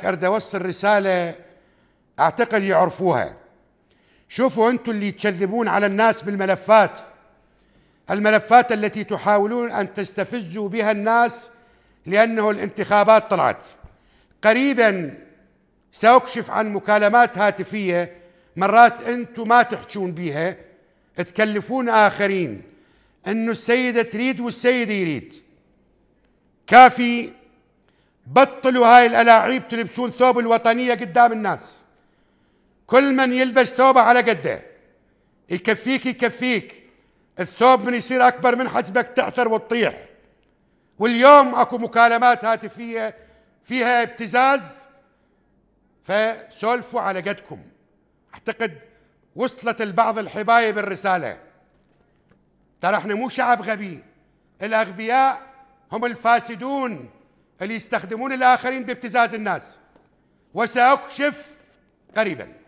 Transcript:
أرد أوصل رسالة أعتقد يعرفوها شوفوا أنتم اللي تكذبون على الناس بالملفات الملفات التي تحاولون أن تستفزوا بها الناس لأنه الانتخابات طلعت قريبا سأكشف عن مكالمات هاتفية مرات أنتم ما تحجون بها تكلفون آخرين أنه السيدة تريد والسيد يريد كافي بطلوا هاي الألاعيب تلبسون ثوب الوطنية قدام الناس كل من يلبس ثوبه على قده يكفيك يكفيك الثوب من يصير أكبر من حجمك تعثر وتطيح واليوم أكو مكالمات هاتفية فيها ابتزاز فسولفوا على قدكم أعتقد وصلت البعض الحباية بالرسالة ترى احنا مو شعب غبي الأغبياء هم الفاسدون اللي يستخدمون الآخرين بابتزاز الناس وسأكشف قريباً